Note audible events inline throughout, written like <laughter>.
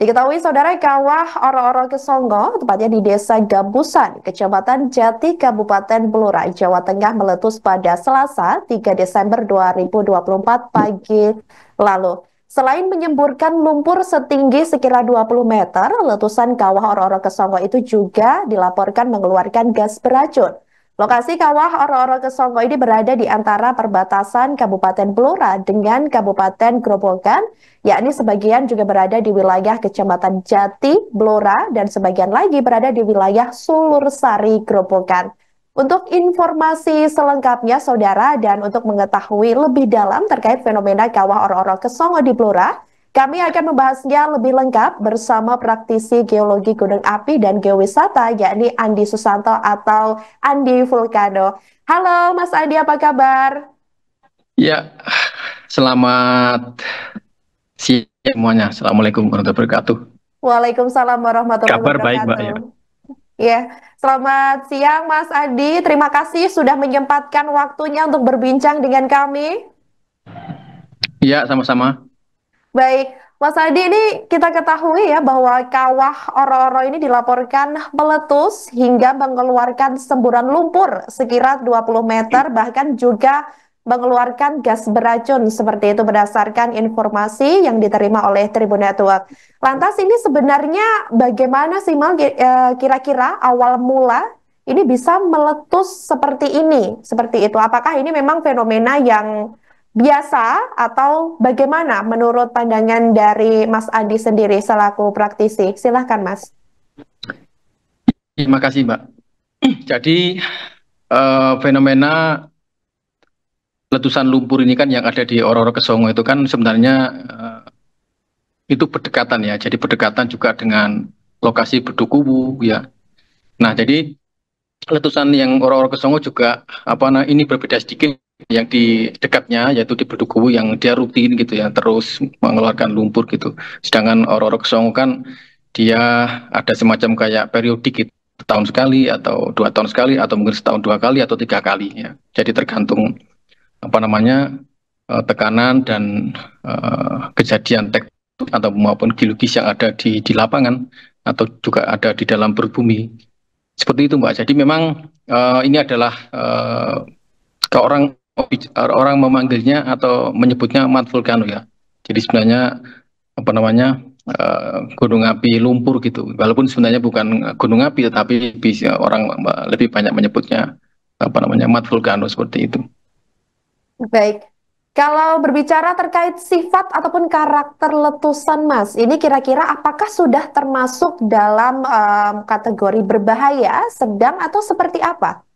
Diketahui saudara kawah Oro-Oro Kesongo, tepatnya di Desa Gambusan, Kecamatan Jati, Kabupaten Blora, Jawa Tengah meletus pada Selasa 3 Desember 2024 pagi lalu. Selain menyemburkan lumpur setinggi sekira 20 meter, letusan kawah Oro-Oro Kesongo itu juga dilaporkan mengeluarkan gas beracun. Lokasi kawah Oro-Oro Kesongo ini berada di antara perbatasan Kabupaten Blora dengan Kabupaten Grobogan, yakni sebagian juga berada di wilayah Kecamatan Jati, Blora, dan sebagian lagi berada di wilayah Sulursari, Grobogan. Untuk informasi selengkapnya, Saudara, dan untuk mengetahui lebih dalam terkait fenomena kawah Oro-Oro Kesongo di Blora, kami akan membahasnya lebih lengkap bersama praktisi geologi gunung api dan geowisata yakni Andi Susanto atau Andi Vulcano. Halo Mas Andi, apa kabar? Ya, selamat siang semuanya. Assalamualaikum warahmatullahi wabarakatuh. Waalaikumsalam warahmatullahi wabarakatuh. Kabar baik, Mbak. Ya. Ya, selamat siang Mas Adi. Terima kasih sudah menyempatkan waktunya untuk berbincang dengan kami. Ya, sama-sama. Baik, Mas Adi ini kita ketahui ya bahwa kawah Ororo ini dilaporkan meletus hingga mengeluarkan semburan lumpur sekira 20 meter bahkan juga mengeluarkan gas beracun seperti itu berdasarkan informasi yang diterima oleh Tribun Network. Lantas ini sebenarnya bagaimana sih Mal eh, kira-kira awal mula ini bisa meletus seperti ini, seperti itu. Apakah ini memang fenomena yang biasa atau bagaimana menurut pandangan dari Mas Andi sendiri selaku praktisi? Silahkan Mas. Terima kasih Mbak. <clears throat> Jadi uh, fenomena letusan lumpur ini kan yang ada di Ororo Kesongo itu kan sebenarnya uh, itu berdekatan ya. Jadi berdekatan juga dengan lokasi Bedukubu ya. Nah, jadi letusan yang Ororo Kesongo juga apa nah ini berbeda sedikit yang di dekatnya yaitu di Bedugu yang dia rutin gitu ya terus mengeluarkan lumpur gitu. Sedangkan Ororo Kesong kan dia ada semacam kayak periodik gitu tahun sekali atau dua tahun sekali atau mungkin setahun dua kali atau tiga kali ya. Jadi tergantung apa namanya eh, tekanan dan uh, kejadian tektonik atau maupun geologis yang ada di di lapangan atau juga ada di dalam berbumi seperti itu mbak. Jadi memang uh, ini adalah uh, ke orang Oh, orang memanggilnya atau menyebutnya mat vulkano ya. Jadi sebenarnya apa namanya uh, gunung api lumpur gitu. Walaupun sebenarnya bukan gunung api tetapi bisa eh, orang eh, lebih banyak menyebutnya apa namanya mat vulkano seperti itu. Baik. Kalau berbicara terkait sifat ataupun karakter letusan Mas, ini kira-kira apakah sudah termasuk dalam um, kategori berbahaya, sedang atau seperti apa?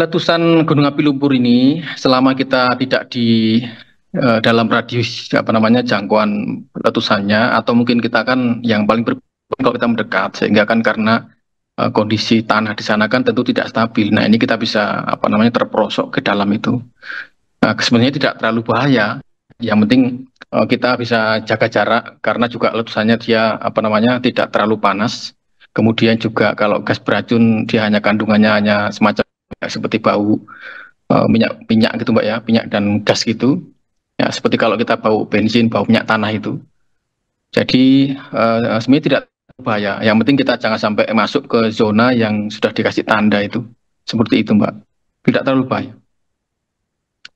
Letusan gunung api lumpur ini selama kita tidak di uh, dalam radius apa namanya jangkauan letusannya atau mungkin kita kan yang paling berbahaya kalau kita mendekat sehingga kan karena uh, kondisi tanah di sana kan tentu tidak stabil. Nah, ini kita bisa apa namanya terperosok ke dalam itu. Nah, sebenarnya tidak terlalu bahaya. Yang penting uh, kita bisa jaga jarak karena juga letusannya dia apa namanya tidak terlalu panas. Kemudian juga kalau gas beracun dia hanya kandungannya hanya semacam seperti bau uh, minyak minyak gitu mbak ya minyak dan gas gitu ya seperti kalau kita bau bensin bau minyak tanah itu jadi uh, sebenarnya tidak bahaya yang penting kita jangan sampai masuk ke zona yang sudah dikasih tanda itu seperti itu mbak tidak terlalu bahaya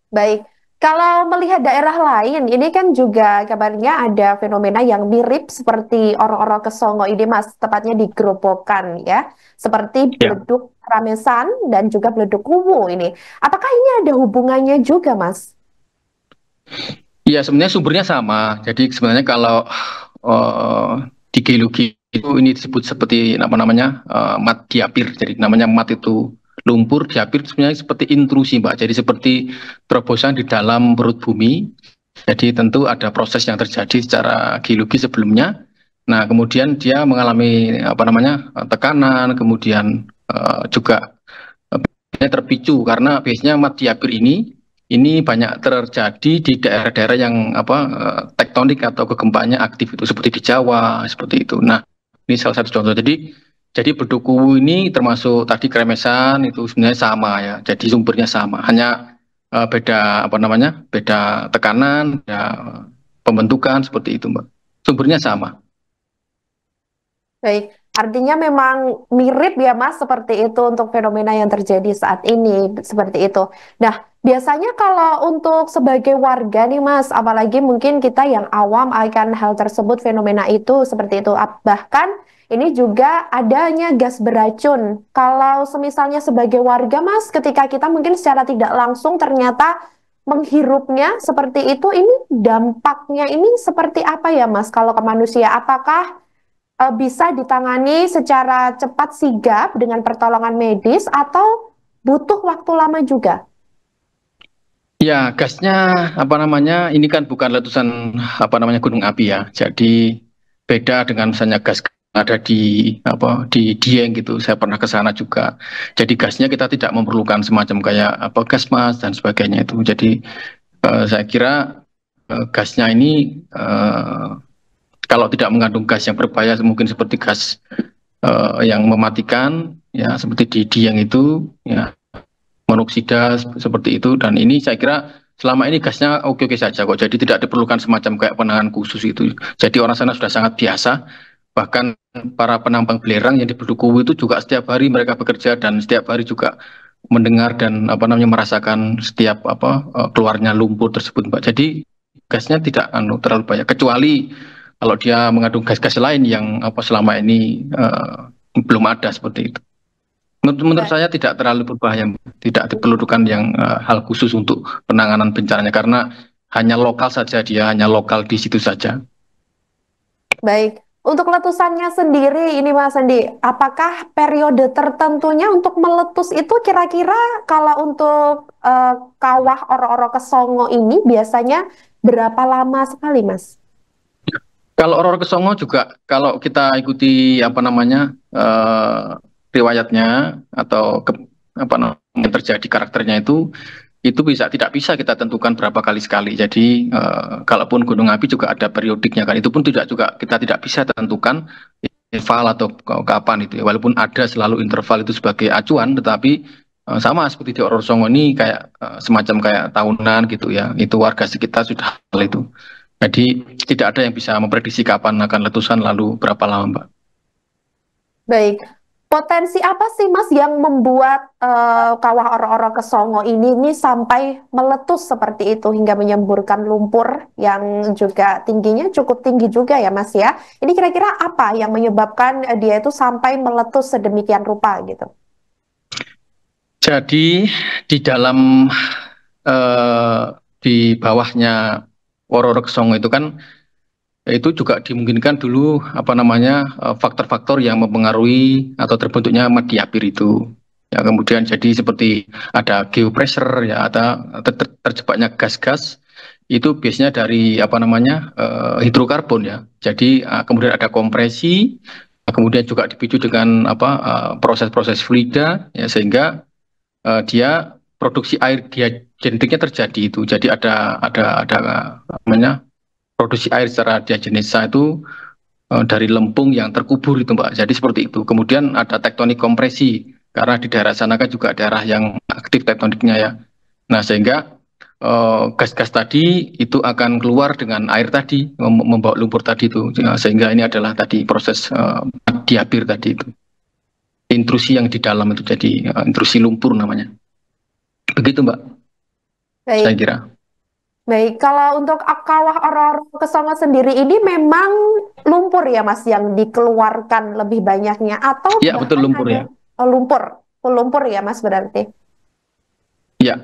baik kalau melihat daerah lain, ini kan juga kabarnya ada fenomena yang mirip seperti orang-orang ke Songo ini Mas, tepatnya di Gerobokan ya, seperti ya. beleduk Ramesan dan juga beleduk kubu ini. Apakah ini ada hubungannya juga Mas? Iya, sebenarnya sumbernya sama. Jadi sebenarnya kalau uh, di geologi itu ini disebut seperti apa namanya uh, mat diapir. Jadi namanya mat itu lumpur diapit sebenarnya seperti intrusi mbak. Jadi seperti terobosan di dalam perut bumi. Jadi tentu ada proses yang terjadi secara geologi sebelumnya. Nah, kemudian dia mengalami apa namanya? tekanan, kemudian uh, juga uh, terpicu karena biasanya mati diapir ini ini banyak terjadi di daerah-daerah yang apa uh, tektonik atau kegempaannya aktif itu seperti di Jawa, seperti itu. Nah, ini salah satu contoh. Jadi jadi beduku ini termasuk tadi kremesan itu sebenarnya sama ya. Jadi sumbernya sama, hanya uh, beda apa namanya? Beda tekanan, beda eh, pembentukan seperti itu, Mbak. Sumbernya sama. Baik, artinya memang mirip ya Mas seperti itu untuk fenomena yang terjadi saat ini seperti itu. Nah, biasanya kalau untuk sebagai warga nih Mas, apalagi mungkin kita yang awam akan hal tersebut fenomena itu seperti itu bahkan ini juga adanya gas beracun. Kalau semisalnya sebagai warga, Mas, ketika kita mungkin secara tidak langsung ternyata menghirupnya seperti itu, ini dampaknya ini seperti apa ya, Mas, kalau ke manusia? Apakah e, bisa ditangani secara cepat sigap dengan pertolongan medis atau butuh waktu lama juga? Ya, gasnya apa namanya? Ini kan bukan letusan apa namanya gunung api ya. Jadi beda dengan misalnya gas ada di apa di Dieng gitu saya pernah ke sana juga jadi gasnya kita tidak memerlukan semacam kayak apa gas mas dan sebagainya itu jadi uh, saya kira uh, gasnya ini uh, kalau tidak mengandung gas yang berbahaya mungkin seperti gas uh, yang mematikan ya seperti di Dieng itu ya monoksida seperti itu dan ini saya kira selama ini gasnya oke-oke saja kok jadi tidak diperlukan semacam kayak penanganan khusus itu jadi orang sana sudah sangat biasa bahkan para penambang belerang yang di Bedukuwu itu juga setiap hari mereka bekerja dan setiap hari juga mendengar dan apa namanya merasakan setiap apa eh, keluarnya lumpur tersebut Mbak. Jadi gasnya tidak anu terlalu banyak kecuali kalau dia mengandung gas-gas lain yang apa selama ini uh, belum ada seperti itu. Menurut, menurut iya. saya tidak terlalu berbahaya, tidak diperlukan yang uh, hal khusus untuk penanganan bencananya karena hanya lokal saja dia hanya lokal di situ saja. Baik, untuk letusannya sendiri ini Mas Andi, apakah periode tertentunya untuk meletus itu kira-kira kalau untuk uh, kawah oro-oro kesongo ini biasanya berapa lama sekali Mas? Kalau oro-oro kesongo juga kalau kita ikuti apa namanya uh, riwayatnya atau ke, apa namanya terjadi karakternya itu itu bisa tidak bisa kita tentukan berapa kali sekali. Jadi e, kalaupun gunung api juga ada periodiknya kan, itu pun tidak juga kita tidak bisa tentukan interval atau kapan itu. Ya. Walaupun ada selalu interval itu sebagai acuan, tetapi e, sama seperti di Oror Songo ini kayak e, semacam kayak tahunan gitu ya. Itu warga sekitar sudah hal itu. Jadi tidak ada yang bisa memprediksi kapan akan letusan lalu berapa lama, Mbak. Baik, Potensi apa sih Mas yang membuat uh, kawah orang-orang ke Songo ini ini sampai meletus seperti itu hingga menyemburkan lumpur yang juga tingginya cukup tinggi juga ya Mas ya. Ini kira-kira apa yang menyebabkan eh, dia itu sampai meletus sedemikian rupa gitu? Jadi di dalam uh, di bawahnya Woro Songo itu kan itu juga dimungkinkan dulu apa namanya eh, faktor-faktor yang mempengaruhi atau terbentuknya mediapir itu ya kemudian jadi seperti ada geopressure ya atau ter terjebaknya gas-gas itu biasanya dari apa namanya uh, hidrokarbon ya jadi uh, kemudian ada kompresi kemudian juga dipicu dengan apa proses-proses uh, fluida ya sehingga uh, dia produksi air dia genetiknya terjadi itu jadi ada ada ada namanya produksi air secara diagenesa itu eh, dari lempung yang terkubur itu Mbak. Jadi seperti itu. Kemudian ada tektonik kompresi karena di daerah sana kan juga daerah yang aktif tektoniknya ya. Nah, sehingga eh, gas-gas uh, tadi itu akan keluar dengan air tadi membawa lumpur tadi itu nah, sehingga ini adalah tadi proses uh, eh, diapir tadi itu intrusi yang di dalam itu jadi uh, intrusi lumpur namanya begitu mbak Baik. saya kira Baik, kalau untuk kawah Ororo Kesongo sendiri ini memang lumpur ya Mas yang dikeluarkan lebih banyaknya atau Ya, betul lumpur ya. Oh, lumpur, oh, lumpur ya Mas berarti. Ya.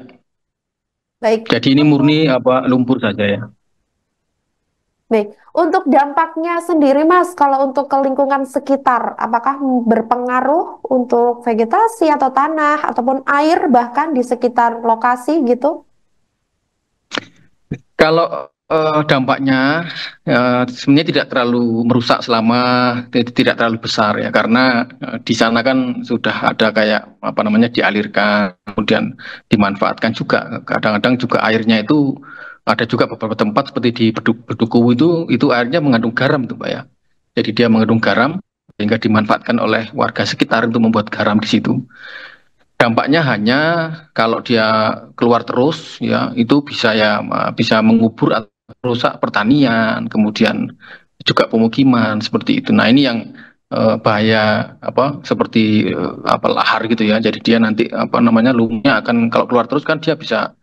Baik. Jadi ini murni apa lumpur saja ya. Baik, untuk dampaknya sendiri Mas, kalau untuk ke lingkungan sekitar apakah berpengaruh untuk vegetasi atau tanah ataupun air bahkan di sekitar lokasi gitu? Kalau uh, dampaknya uh, sebenarnya tidak terlalu merusak selama tidak terlalu besar ya karena uh, di sana kan sudah ada kayak apa namanya dialirkan kemudian dimanfaatkan juga kadang-kadang juga airnya itu ada juga beberapa tempat seperti di Beduk beduku itu itu airnya mengandung garam tuh Pak ya. Jadi dia mengandung garam sehingga dimanfaatkan oleh warga sekitar untuk membuat garam di situ dampaknya hanya kalau dia keluar terus ya itu bisa ya bisa mengubur atau merusak pertanian kemudian juga pemukiman seperti itu nah ini yang eh, bahaya apa seperti eh, apa lahar gitu ya jadi dia nanti apa namanya lumnya akan kalau keluar terus kan dia bisa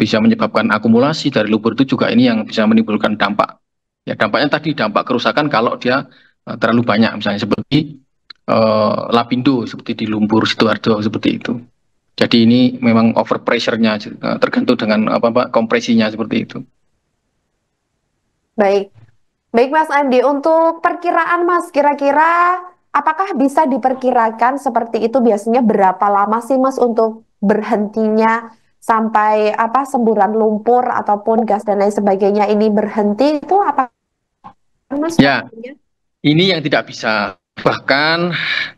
bisa menyebabkan akumulasi dari lumpur itu juga ini yang bisa menimbulkan dampak ya dampaknya tadi dampak kerusakan kalau dia eh, terlalu banyak misalnya seperti uh, Lapindo seperti di Lumpur Sidoarjo seperti itu. Jadi ini memang over pressure-nya eh, tergantung dengan apa Pak kompresinya seperti itu. Baik. Baik Mas Andi, untuk perkiraan Mas kira-kira apakah bisa diperkirakan seperti itu biasanya berapa lama sih Mas untuk berhentinya sampai apa semburan lumpur ataupun gas dan lain sebagainya ini berhenti itu apa Mas? Ya. Ini yang tidak bisa Bahkan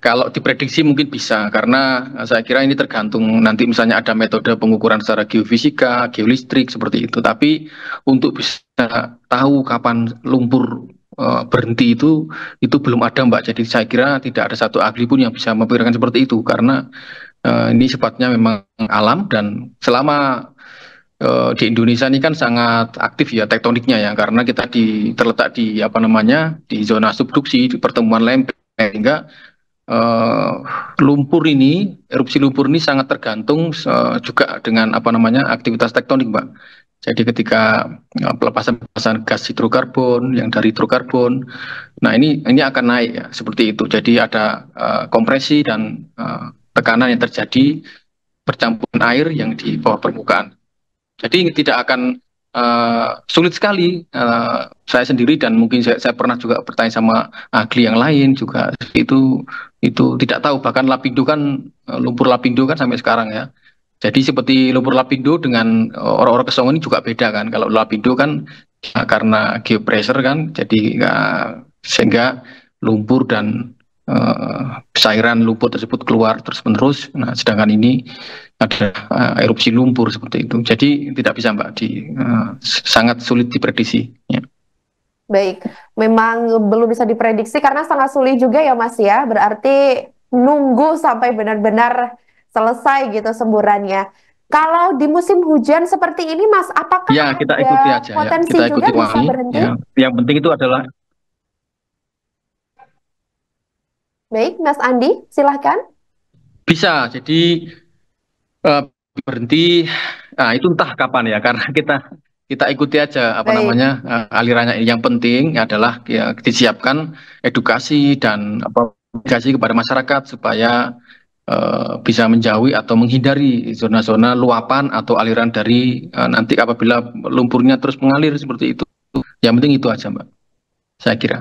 kalau diprediksi mungkin bisa karena eh, saya kira ini tergantung nanti misalnya ada metode pengukuran secara geofisika, geolistrik seperti itu. Tapi untuk bisa tahu kapan lumpur eh, berhenti itu itu belum ada Mbak. Jadi saya kira tidak ada satu ahli pun yang bisa memperkirakan seperti itu karena eh, ini sifatnya memang alam dan selama di Indonesia ini kan sangat aktif ya tektoniknya ya karena kita di terletak di apa namanya di zona subduksi di pertemuan lempeng sehingga uh, lumpur ini erupsi lumpur ini sangat tergantung uh, juga dengan apa namanya aktivitas tektonik, mbak. Jadi ketika pelepasan-pelepasan eh, gas hidrokarbon yang dari hidrokarbon, nah ini ini akan naik ya, seperti itu. Jadi ada uh, kompresi dan uh, tekanan yang terjadi percampuran air yang di bawah permukaan. Jadi tidak akan uh, sulit sekali uh, saya sendiri dan mungkin saya, saya pernah juga bertanya sama eh, ahli yang lain juga itu itu tidak tahu bahkan lapindo kan lumpur lapindo kan sampai sekarang ya jadi seperti lumpur lapindo dengan orang-orang kesongan ini juga beda kan kalau lapindo kan karena geopressure kan jadi uh, sehingga lumpur dan uh, cairan lumpur tersebut keluar terus-menerus. Nah, sedangkan ini ada uh, erupsi lumpur seperti itu. Jadi tidak bisa Mbak di uh, sangat sulit diprediksi ya. Baik, memang belum bisa diprediksi karena sangat sulit juga ya Mas ya. Berarti nunggu sampai benar-benar selesai gitu semburannya. Kalau di musim hujan seperti ini, Mas, apakah ya, kita ikuti aja, potensi ya. kita ikuti juga wangi. berhenti? Ya. Yang penting itu adalah Baik, Mas Andi, silahkan. Bisa, jadi uh, berhenti, nah, itu entah kapan ya, karena kita kita ikuti aja apa Baik. namanya uh, alirannya. Yang penting adalah ya, disiapkan edukasi dan apa, edukasi kepada masyarakat supaya uh, bisa menjauhi atau menghindari zona-zona luapan atau aliran dari uh, nanti apabila lumpurnya terus mengalir seperti itu. Yang penting itu aja, Mbak. Saya kira.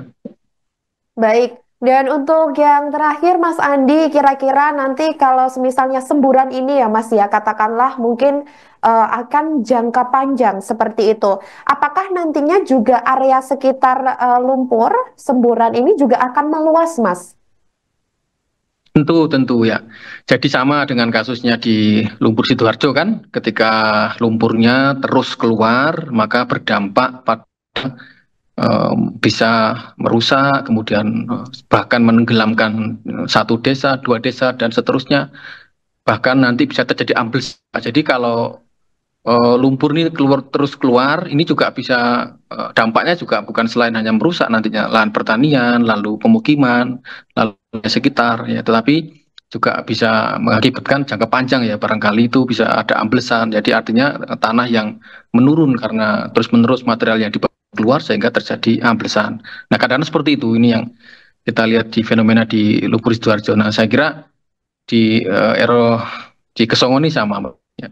Baik, dan untuk yang terakhir Mas Andi, kira-kira nanti kalau misalnya semburan ini ya Mas ya, katakanlah mungkin uh, akan jangka panjang seperti itu. Apakah nantinya juga area sekitar uh, lumpur semburan ini juga akan meluas Mas? Tentu, tentu ya. Jadi sama dengan kasusnya di lumpur Sidoarjo kan, ketika lumpurnya terus keluar maka berdampak pada bisa merusak, kemudian eh, bahkan menenggelamkan eh, satu desa, dua desa, dan seterusnya. Bahkan nanti bisa terjadi ambles. Nah, jadi kalau eh, lumpur ini keluar terus keluar, ini juga bisa dampaknya juga bukan selain hanya merusak nantinya lahan pertanian, lalu pemukiman, lalu sekitar ya, tetapi juga bisa mengakibatkan jangka panjang ya barangkali itu bisa ada amblesan. Jadi artinya tanah yang menurun karena terus-menerus material yang dibawa keluar sehingga terjadi amblesan. Ah, nah kadang seperti itu ini yang kita lihat di fenomena di Lubuk Sidoarjo. Nah saya kira di uh, Ero di Kesongo ini sama. Ya.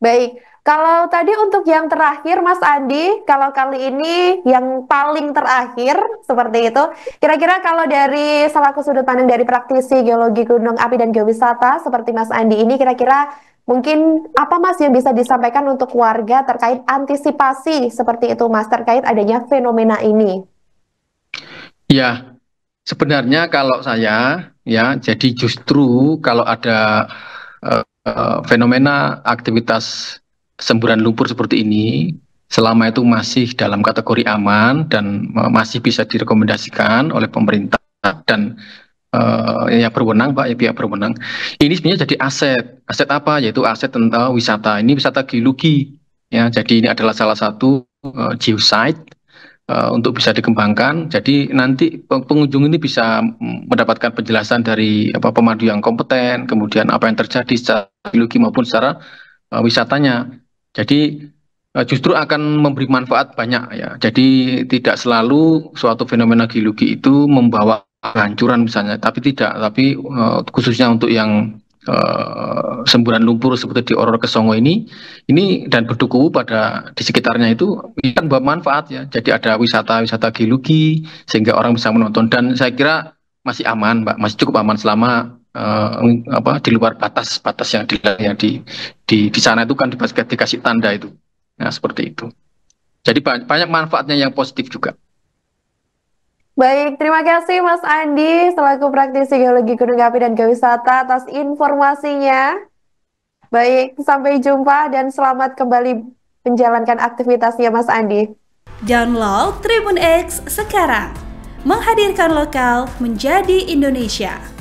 Baik, kalau tadi untuk yang terakhir Mas Andi, kalau kali ini yang paling terakhir seperti itu, kira-kira kalau dari selaku sudut pandang dari praktisi geologi gunung api dan geowisata seperti Mas Andi ini, kira-kira Mungkin apa Mas yang bisa disampaikan untuk warga terkait antisipasi seperti itu Mas terkait adanya fenomena ini? Ya, sebenarnya kalau saya ya jadi justru kalau ada uh, fenomena aktivitas semburan lumpur seperti ini selama itu masih dalam kategori aman dan eh, masih bisa direkomendasikan oleh pemerintah dan uh, ya berwenang pak ya pihak berwenang ini sebenarnya jadi aset aset apa yaitu aset tentang wisata ini wisata geologi ya jadi ini adalah salah satu uh, geosite eh, untuk bisa dikembangkan jadi nanti pengunjung ini bisa mendapatkan penjelasan dari apa pemandu yang kompeten kemudian apa yang terjadi secara geologi maupun secara uh, wisatanya jadi justru akan memberi manfaat banyak ya. Jadi tidak selalu suatu fenomena geologi itu membawa kehancuran misalnya, tapi tidak, tapi uh, khususnya untuk yang uh, semburan lumpur seperti di Oror Kesongo ini, ini dan berduku pada di sekitarnya itu ini kan manfaat ya. Jadi ada wisata-wisata geologi sehingga orang bisa menonton dan saya kira masih aman, Mbak, masih cukup aman selama uh, apa di luar batas-batas yang di yang di, di di sana itu kan dikasih tanda itu. Nah, seperti itu. Jadi banyak manfaatnya yang positif juga. Baik, terima kasih Mas Andi selaku praktisi geologi Gunung Api dan Geowisata atas informasinya. Baik, sampai jumpa dan selamat kembali menjalankan aktivitasnya Mas Andi. Download Tribun X sekarang. Menghadirkan lokal menjadi Indonesia.